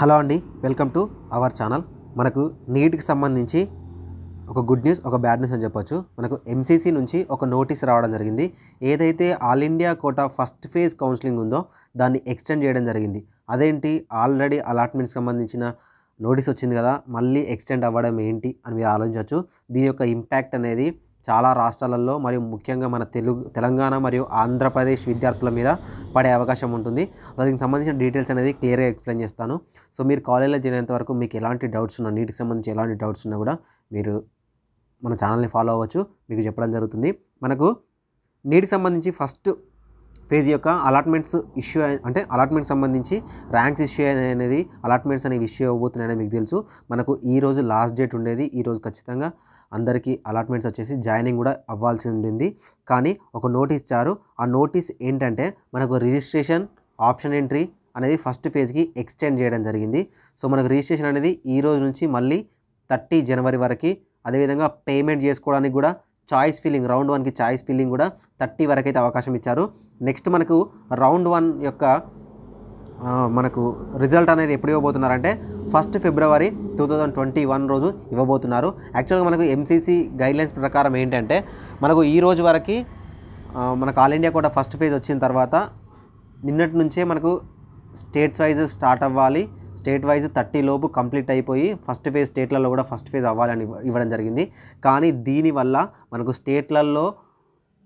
hello అండి welcome to our channel మనకు నీట్కి సంబంధించి ఒక గుడ్ న్యూస్ ఒక బ్యాడ్ న్యూస్ అని చెప్పొచ్చు మనకు ఎంసీసీ నుంచి ఒక నోటీస్ రావడం జరిగింది ఏదైతే all India quota first phase counselling ఉందో దాన్ని ఎక్స్టెండ్ చేయడం జరిగింది అదేంటి ఆల్రెడీ అలాట్మెంట్స్ సంబంధించిన నోటీస్ వచ్చింది కదా మళ్ళీ ఎక్స్టెండ్ అవ్వడం ఏంటి అని మీరు ఆలోచించవచ్చు దీని యొక్క ఇంపాక్ట్ అనేది చాలా రాష్ట్రాలలో మరియు ముఖ్యంగా మన తెలుగు తెలంగాణ మరియు ఆంధ్రప్రదేశ్ విద్యార్థుల మీద పడే అవకాశం ఉంటుంది దానికి సంబంధించిన డీటెయిల్స్ అనేది క్లియర్గా ఎక్స్ప్లెయిన్ చేస్తాను సో మీరు కాలేజీలో చేరేంత వరకు మీకు ఎలాంటి డౌట్స్ ఉన్నా నీటికి సంబంధించి ఎలాంటి డౌట్స్ ఉన్నా కూడా మీరు మన ఛానల్ని ఫాలో అవ్వచ్చు మీకు చెప్పడం జరుగుతుంది మనకు నీటికి సంబంధించి ఫస్ట్ పేజ్ యొక్క అలాట్మెంట్స్ ఇష్యూ అంటే అలాట్మెంట్ సంబంధించి ర్యాంక్స్ ఇష్యూ అనేది అలాట్మెంట్స్ అనేవి ఇష్యూ అవ్వబోతున్నాయని మీకు తెలుసు మనకు ఈ రోజు లాస్ట్ డేట్ ఉండేది ఈరోజు ఖచ్చితంగా అందరికీ అలాట్మెంట్స్ వచ్చేసి జాయినింగ్ కూడా అవ్వాల్సి ఉంటుంది కానీ ఒక నోటీస్ ఇచ్చారు ఆ నోటీస్ ఏంటంటే మనకు రిజిస్ట్రేషన్ ఆప్షన్ ఎంట్రీ అనేది ఫస్ట్ ఫేజ్కి ఎక్స్టెండ్ చేయడం జరిగింది సో మనకు రిజిస్ట్రేషన్ అనేది ఈ రోజు నుంచి మళ్ళీ థర్టీ జనవరి వరకు అదేవిధంగా పేమెంట్ చేసుకోవడానికి కూడా చాయిస్ ఫీలింగ్ రౌండ్ వన్కి చాయిస్ ఫీలింగ్ కూడా థర్టీ వరకు అయితే అవకాశం ఇచ్చారు నెక్స్ట్ మనకు రౌండ్ వన్ యొక్క మనకు రిజల్ట్ అనేది ఎప్పుడు ఇవ్వబోతున్నారంటే first February two thousand twenty one రోజు ఇవ్వబోతున్నారు యాక్చువల్గా మనకు ఎంసీసీ గైడ్లైన్స్ ప్రకారం ఏంటంటే మనకు ఈ రోజు వరకు మనకు ఆల్ ఇండియా కూడా ఫస్ట్ ఫేజ్ వచ్చిన తర్వాత నిన్నటి నుంచే మనకు స్టేట్స్ వైజ్ స్టార్ట్ అవ్వాలి స్టేట్ వైజ్ థర్టీ లోపు కంప్లీట్ అయిపోయి ఫస్ట్ ఫేజ్ స్టేట్లలో కూడా ఫస్ట్ ఫేజ్ అవ్వాలని ఇవ్వడం జరిగింది కానీ దీనివల్ల మనకు స్టేట్లలో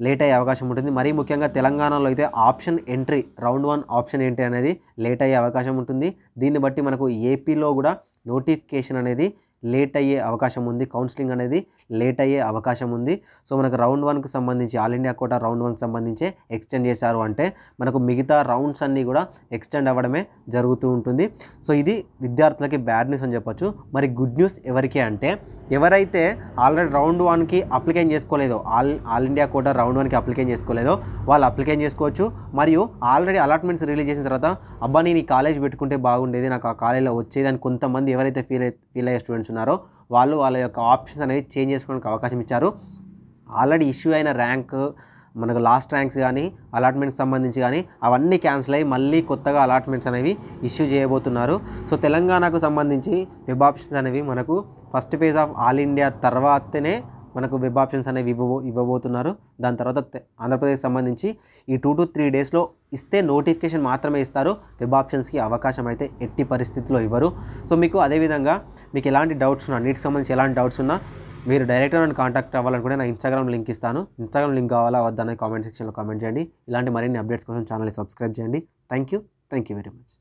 లేట్ అయ్యే అవకాశం ఉంటుంది మరీ ముఖ్యంగా తెలంగాణలో అయితే option entry round one option ఏంటి అనేది లేట్ అయ్యే అవకాశం ఉంటుంది దీన్ని బట్టి మనకు ఏపీలో కూడా నోటిఫికేషన్ అనేది లేట్ అయ్యే అవకాశం ఉంది కౌన్సిలింగ్ అనేది లేట్ అయ్యే అవకాశం ఉంది సో మనకు రౌండ్ వన్కి సంబంధించి ఆల్ ఇండియా కోటా రౌండ్ వన్కి సంబంధించి ఎక్స్టెండ్ చేశారు అంటే మనకు మిగతా రౌండ్స్ అన్నీ కూడా ఎక్స్టెండ్ అవ్వడమే జరుగుతూ ఉంటుంది సో ఇది విద్యార్థులకి బ్యాడ్ న్యూస్ అని చెప్పొచ్చు మరి గుడ్ న్యూస్ ఎవరికి అంటే ఎవరైతే ఆల్రెడీ రౌండ్ వన్కి అప్లికేషన్ చేసుకోలేదో all all India quota round వన్కి అప్లికేషన్ చేసుకోలేదో వాళ్ళు అప్లికేషన్ చేసుకోవచ్చు మరియు ఆల్రెడీ అలాట్మెంట్స్ రిలీజ్ చేసిన తర్వాత అబ్బా నేను ఈ కాలేజ్ పెట్టుకుంటే బాగుండేది నాకు ఆ కాలేజీలో వచ్చేది అని కొంతమంది ఎవరైతే ఫీల్ ఫీల్ అయ్యే స్టూడెంట్స్ స్టూడెంట్స్ ఉన్నారో వాళ్ళు వాళ్ళ యొక్క ఆప్షన్స్ అనేవి చేంజ్ చేసుకోవడానికి అవకాశం ఇచ్చారు ఆల్రెడీ ఇష్యూ అయిన ర్యాంక్ మనకు లాస్ట్ ర్యాంక్స్ కానీ అలాట్మెంట్స్ సంబంధించి కానీ అవన్నీ క్యాన్సిల్ అయ్యి మళ్ళీ కొత్తగా అలాట్మెంట్స్ అనేవి ఇష్యూ చేయబోతున్నారు సో తెలంగాణకు సంబంధించి వెబ్ ఆప్షన్స్ అనేవి మనకు first phase of all India తర్వాతనే మనకు వెబ్ ఆప్షన్స్ అనేవి ఇవ్వబో ఇవ్వబోతున్నారు దాని తర్వాత ఆంధ్రప్రదేశ్ సంబంధించి ఈ టూ టు త్రీ డేస్లో ఇస్తే నోటిఫికేషన్ మాత్రమే ఇస్తారు వెబ్ ఆప్షన్స్కి అవకాశం అయితే ఎట్టి పరిస్థితుల్లో ఇవ్వరు సో మీకు అదేవిధంగా మీకు ఎలాంటి డౌట్స్ ఉన్నా నీటికి సంబంధించి ఎలాంటి డౌట్స్ ఉన్నా మీరు డైరెక్ట్గా నన్ను కాంటాక్ట్ అవ్వాలనుకుంటే నా ఇన్స్టాగ్రామ్ లింక్ ఇస్తాను ఇన్స్టాగ్రామ్ లింక్ కావాలా వద్దనే కామెంట్ సెక్షన్లో కామెంట్ చేయండి ఇలాంటి మరిన్ని అప్డేట్స్ కోసం ఛానల్ని సబ్స్క్రైబ్ చేయండి thank you thank you very much